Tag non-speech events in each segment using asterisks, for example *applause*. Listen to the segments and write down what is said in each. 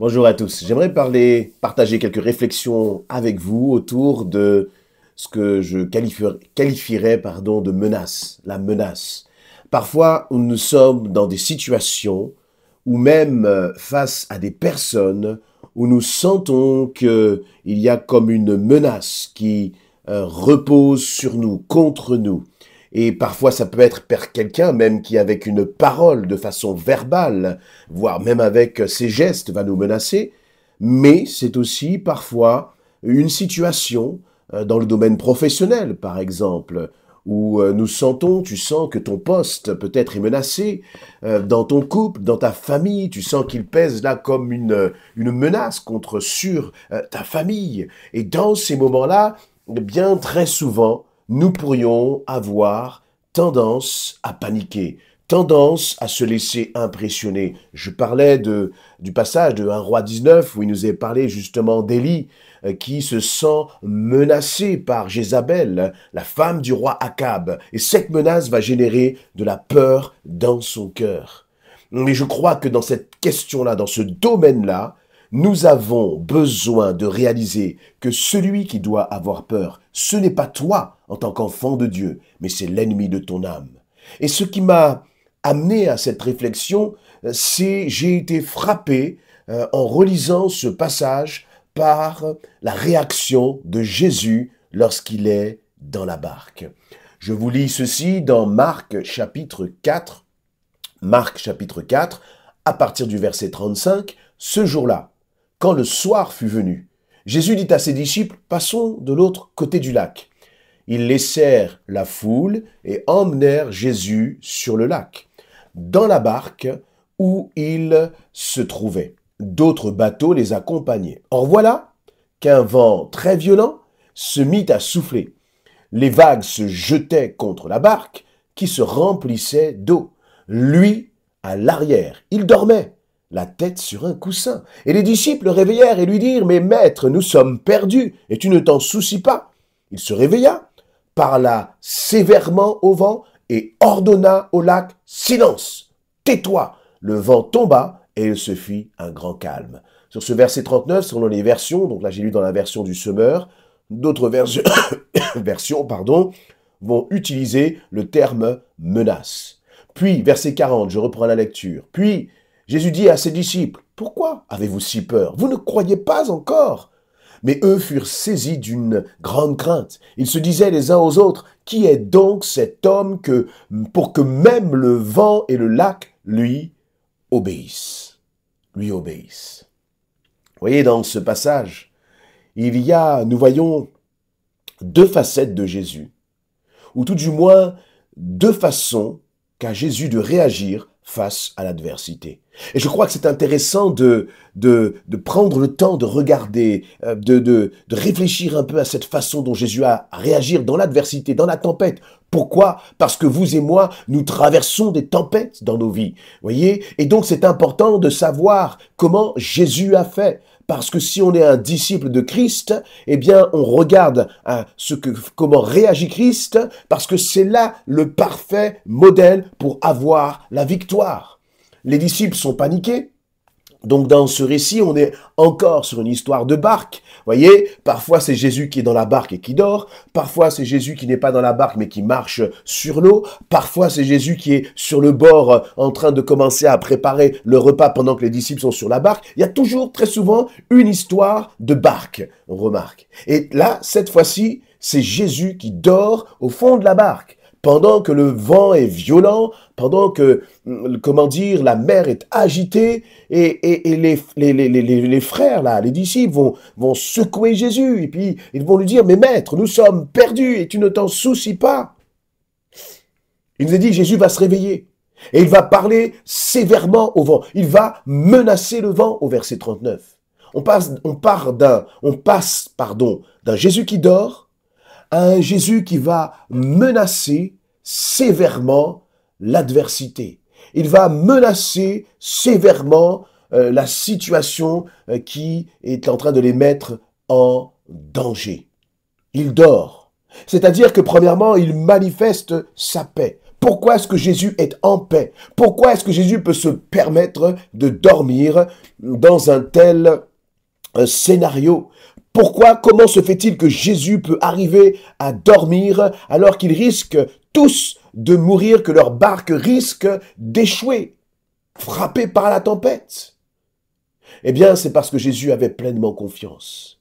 Bonjour à tous. J'aimerais partager quelques réflexions avec vous autour de ce que je qualifierais, pardon, de menace, la menace. Parfois, nous sommes dans des situations ou même euh, face à des personnes où nous sentons qu'il y a comme une menace qui euh, repose sur nous, contre nous. Et parfois, ça peut être par quelqu'un même qui, avec une parole de façon verbale, voire même avec euh, ses gestes, va nous menacer. Mais c'est aussi parfois une situation euh, dans le domaine professionnel, par exemple, où euh, nous sentons, tu sens que ton poste peut-être menacé, dans ton couple, dans ta famille, tu sens qu'il pèse là comme une, une menace contre sur ta famille. Et dans ces moments-là, eh bien très souvent, nous pourrions avoir tendance à paniquer, tendance à se laisser impressionner. Je parlais du passage de 1 roi 19 où il nous est parlé justement d'Élie euh, qui se sent menacé par Jézabel, la femme du roi Akab. Et cette menace va générer de la peur dans son cœur. Mais je crois que dans cette question-là, dans ce domaine-là, nous avons besoin de réaliser que celui qui doit avoir peur, ce n'est pas toi, en tant qu'enfant de Dieu, mais c'est l'ennemi de ton âme. Et ce qui m'a amené à cette réflexion, euh, c'est j'ai été frappé euh, en relisant ce passage par la réaction de Jésus lorsqu'il est dans la barque. Je vous lis ceci dans Marc chapitre 4, Marc chapitre 4, à partir du verset 35, ce jour-là, quand le soir fut venu, Jésus dit à ses disciples, passons de l'autre côté du lac ils laissèrent la foule et emmenèrent Jésus sur le lac, dans la barque où il se trouvait. D'autres bateaux les accompagnaient. Or voilà qu'un vent très violent se mit à souffler. Les vagues se jetaient contre la barque qui se remplissait d'eau. Lui, à l'arrière, il dormait, la tête sur un coussin. Et les disciples le réveillèrent et lui dirent, Mais maître, nous sommes perdus, et tu ne t'en soucies pas. Il se réveilla, parla sévèrement au vent et ordonna au lac Silence, tais-toi. Le vent tomba et il se fit un grand calme. Sur ce verset 39, selon les versions, donc là j'ai lu dans la version du semeur, d'autres versions, *coughs* versions pardon, vont utiliser le terme menace. Puis, verset 40, je reprends la lecture. Puis, Jésus dit à ses disciples, Pourquoi avez-vous si peur Vous ne croyez pas encore mais eux furent saisis d'une grande crainte. Ils se disaient les uns aux autres, qui est donc cet homme que, pour que même le vent et le lac lui obéissent Lui obéissent. Vous voyez, dans ce passage, il y a, nous voyons, deux facettes de Jésus, ou tout du moins deux façons qu'a Jésus de réagir face à l'adversité. Et je crois que c'est intéressant de, de, de, prendre le temps de regarder, euh, de, de, de, réfléchir un peu à cette façon dont Jésus a réagi réagir dans l'adversité, dans la tempête. Pourquoi Parce que vous et moi, nous traversons des tempêtes dans nos vies, voyez Et donc c'est important de savoir comment Jésus a fait. Parce que si on est un disciple de Christ, eh bien, on regarde hein, ce que, comment réagit Christ, parce que c'est là le parfait modèle pour avoir la victoire. Les disciples sont paniqués, donc dans ce récit, on est encore sur une histoire de barque. Voyez, parfois c'est Jésus qui est dans la barque et qui dort, parfois c'est Jésus qui n'est pas dans la barque mais qui marche sur l'eau, parfois c'est Jésus qui est sur le bord euh, en train de commencer à préparer le repas pendant que les disciples sont sur la barque. Il y a toujours très souvent une histoire de barque, on remarque. Et là, cette fois-ci, c'est Jésus qui dort au fond de la barque pendant que le vent est violent, pendant que, mm, comment dire, la mer est agitée, et, les, les, frères, là, les disciples vont, vont secouer Jésus, et puis ils vont lui dire, mais maître, nous sommes perdus, et tu ne t'en soucies pas. Il nous a dit, Jésus va se réveiller. Et il va parler sévèrement au vent. Il va menacer le vent au verset 39. On passe, on part d'un, on passe, pardon, d'un Jésus qui dort un Jésus qui va menacer sévèrement l'adversité. Il va menacer sévèrement euh, la situation euh, qui est en train de les mettre en danger. Il dort. C'est-à-dire que premièrement, il manifeste sa paix. Pourquoi est-ce que Jésus est en paix Pourquoi est-ce que Jésus peut se permettre de dormir dans un tel euh, scénario pourquoi, comment se fait-il que Jésus peut arriver à dormir alors qu'ils risquent tous de mourir, que leur barque risque d'échouer, frappée par la tempête Eh bien, c'est parce que Jésus avait pleinement confiance.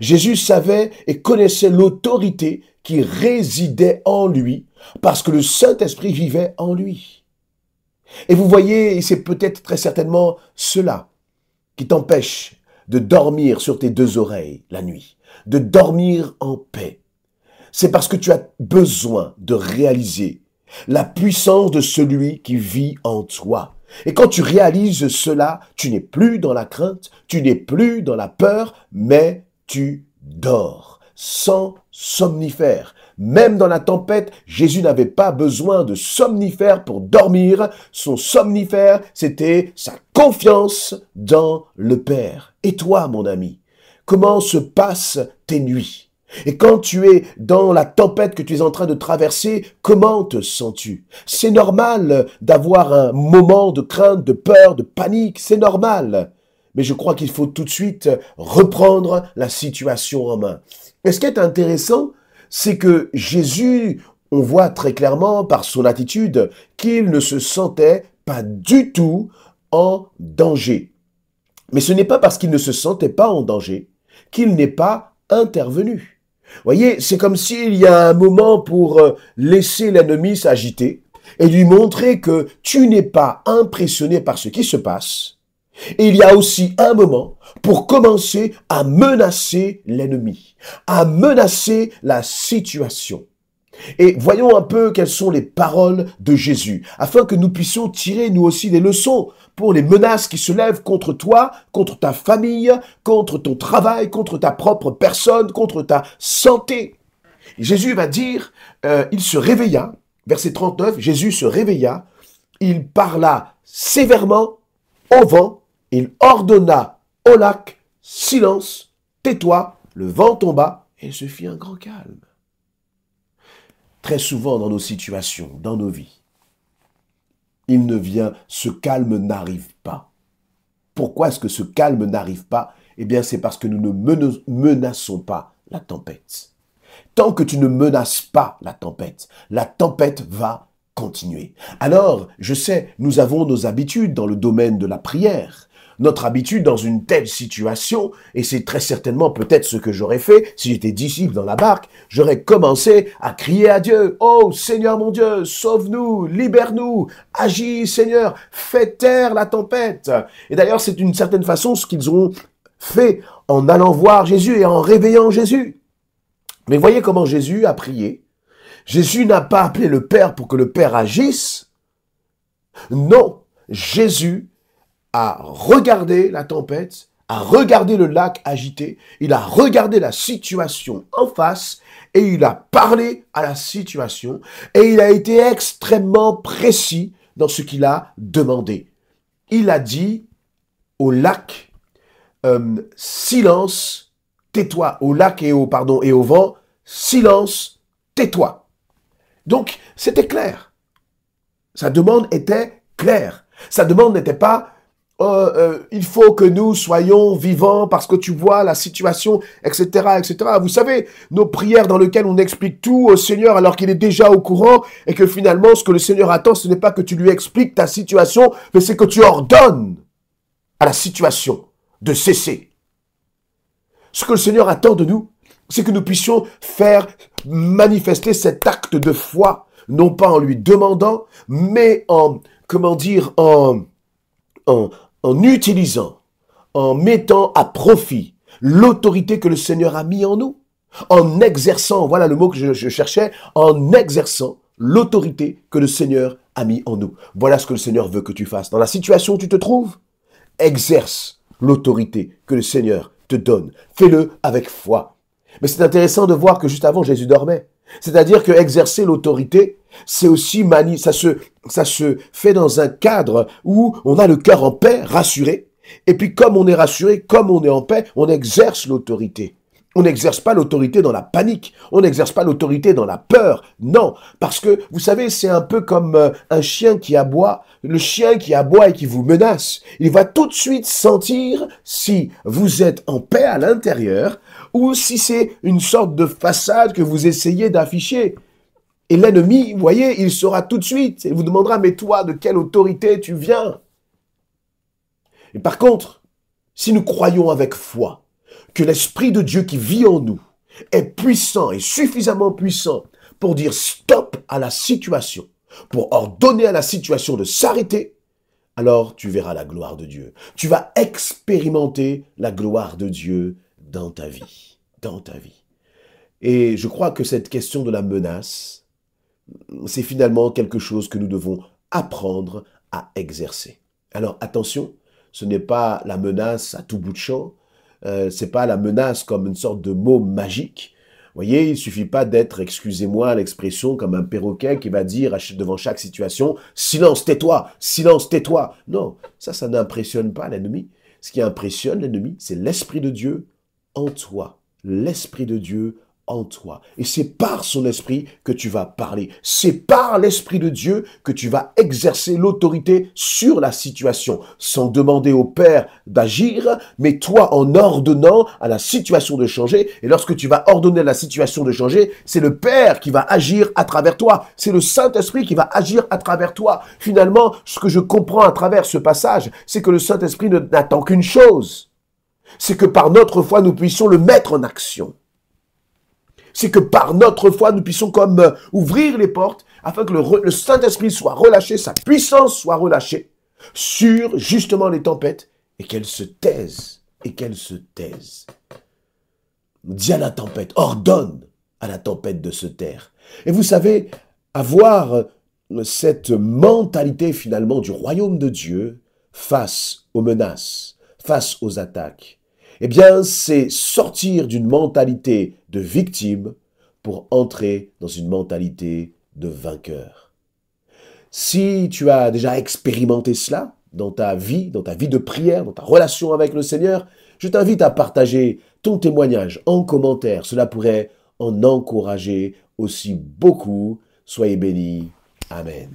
Jésus savait et connaissait l'autorité qui résidait en lui, parce que le Saint-Esprit vivait en lui. Et vous voyez, c'est peut-être très certainement cela qui t'empêche de dormir sur tes deux oreilles la nuit, de dormir en paix. C'est parce que tu as besoin de réaliser la puissance de celui qui vit en toi. Et quand tu réalises cela, tu n'es plus dans la crainte, tu n'es plus dans la peur, mais tu dors sans somnifère. Même dans la tempête, Jésus n'avait pas besoin de somnifère pour dormir. Son somnifère, c'était sa confiance dans le Père. Et toi, mon ami, comment se passent tes nuits et quand tu es dans la tempête que tu es en train de traverser, comment te sens-tu C'est normal d'avoir un moment de crainte, de peur, de panique, c'est normal. Mais je crois qu'il faut tout de suite reprendre la situation en main. Et ce qui est intéressant, c'est que Jésus, on voit très clairement par son attitude qu'il ne se sentait pas du tout en danger. Mais ce n'est pas parce qu'il ne se sentait pas en danger qu'il n'est pas intervenu. Voyez, c'est comme s'il y a un moment pour euh, laisser l'ennemi s'agiter et lui montrer que tu n'es pas impressionné par ce qui se passe, il y a aussi un moment pour commencer à menacer l'ennemi, à menacer la situation. Et voyons un peu quelles sont les paroles de Jésus, afin que nous puissions tirer nous aussi des leçons pour les menaces qui se lèvent contre toi, contre ta famille, contre ton travail, contre ta propre personne, contre ta santé. Jésus va dire, euh, il se réveilla, verset 39, Jésus se réveilla, il parla sévèrement au vent il ordonna au lac, silence, tais-toi, le vent tomba, et il se fit un grand calme. Très souvent dans nos situations, dans nos vies, il ne vient, ce calme n'arrive pas. Pourquoi est-ce que ce calme n'arrive pas Eh bien c'est parce que nous ne menaçons pas la tempête. Tant que tu ne menaces pas la tempête, la tempête va continuer. Alors, je sais, nous avons nos habitudes dans le domaine de la prière notre habitude dans une telle situation, et c'est très certainement peut-être ce que j'aurais fait si j'étais disciple dans la barque, j'aurais commencé à crier à Dieu, Oh Seigneur mon Dieu, sauve-nous, libère-nous, agis Seigneur, fais taire la tempête. Et d'ailleurs, c'est d'une certaine façon ce qu'ils ont fait en allant voir Jésus et en réveillant Jésus. Mais voyez comment Jésus a prié. Jésus n'a pas appelé le Père pour que le Père agisse. Non, Jésus a regardé la tempête, a regardé le lac agité, il a regardé la situation en face et il a parlé à la situation et il a été extrêmement précis dans ce qu'il a demandé. Il a dit au lac, euh, silence, tais-toi, au lac et au, pardon, et au vent, silence, tais-toi. Donc, c'était clair. Sa demande était claire. Sa demande n'était pas Oh, euh, il faut que nous soyons vivants parce que tu vois la situation, etc., etc. Vous savez, nos prières dans lesquelles on explique tout au Seigneur alors qu'il est déjà au courant et que finalement, ce que le Seigneur attend, ce n'est pas que tu lui expliques ta situation, mais c'est que tu ordonnes à la situation de cesser. Ce que le Seigneur attend de nous, c'est que nous puissions faire manifester cet acte de foi, non pas en lui demandant, mais en, comment dire, en, en, en utilisant, en mettant à profit l'autorité que le Seigneur a mis en nous, en exerçant, voilà le mot que je, cherchais, en exerçant l'autorité que le Seigneur a mis en nous. Voilà ce que le Seigneur veut que tu fasses. Dans la situation où tu te trouves, exerce l'autorité que le Seigneur te donne. Fais-le avec foi. Mais c'est intéressant de voir que juste avant, Jésus dormait. C'est-à-dire que exercer l'autorité, c'est aussi ça se, ça se fait dans un cadre où on a le cœur en paix, rassuré. Et puis comme on est rassuré, comme on est en paix, on exerce l'autorité. On n'exerce pas l'autorité dans la panique, on n'exerce pas l'autorité dans la peur, non, parce que vous savez, c'est un peu comme euh, un chien qui aboie, le chien qui aboie et qui vous menace, il va tout de suite sentir si vous êtes en paix à l'intérieur ou si c'est une sorte de façade que vous essayez d'afficher. Et l'ennemi, vous voyez, il saura tout de suite. Il vous demandera, mais toi, de quelle autorité tu viens Et par contre, si nous croyons avec foi que l'Esprit de Dieu qui vit en nous est puissant et suffisamment puissant pour dire stop à la situation, pour ordonner à la situation de s'arrêter, alors tu verras la gloire de Dieu. Tu vas expérimenter la gloire de Dieu dans ta vie, dans ta vie. Et je crois que cette question de la menace, c'est finalement quelque chose que nous devons apprendre à exercer. Alors attention, ce n'est pas la menace à tout bout de champ, Ce euh, c'est pas la menace comme une sorte de mot magique. Vous voyez, il suffit pas d'être, excusez-moi l'expression, comme un perroquet qui va dire devant chaque situation silence, tais-toi, silence, tais-toi. Non, ça, ça n'impressionne pas l'ennemi. Ce qui impressionne l'ennemi, c'est l'esprit de Dieu en toi, l'esprit de Dieu toi. Et c'est par son esprit que tu vas parler. C'est par l'esprit de Dieu que tu vas exercer l'autorité sur la situation, sans demander au Père d'agir, mais toi en ordonnant à la situation de changer. Et lorsque tu vas ordonner à la situation de changer, c'est le Père qui va agir à travers toi. C'est le Saint-Esprit qui va agir à travers toi. Finalement, ce que je comprends à travers ce passage, c'est que le Saint-Esprit n'attend qu'une chose. C'est que par notre foi, nous puissions le mettre en action c'est que par notre foi, nous puissions comme euh, ouvrir les portes afin que le, Saint-Esprit soit relâché, sa puissance soit relâchée sur justement les tempêtes et qu'elles se taisent, et qu'elles se taisent. Dis à la tempête, ordonne à la tempête de se taire. Et vous savez, avoir euh, cette mentalité finalement du royaume de Dieu face aux menaces, face aux attaques, eh bien, c'est sortir d'une mentalité de victime pour entrer dans une mentalité de vainqueur. Si tu as déjà expérimenté cela dans ta vie, dans ta vie de prière, dans ta relation avec le Seigneur, je t'invite à partager ton témoignage en commentaire. Cela pourrait en encourager aussi beaucoup. Soyez bénis. Amen.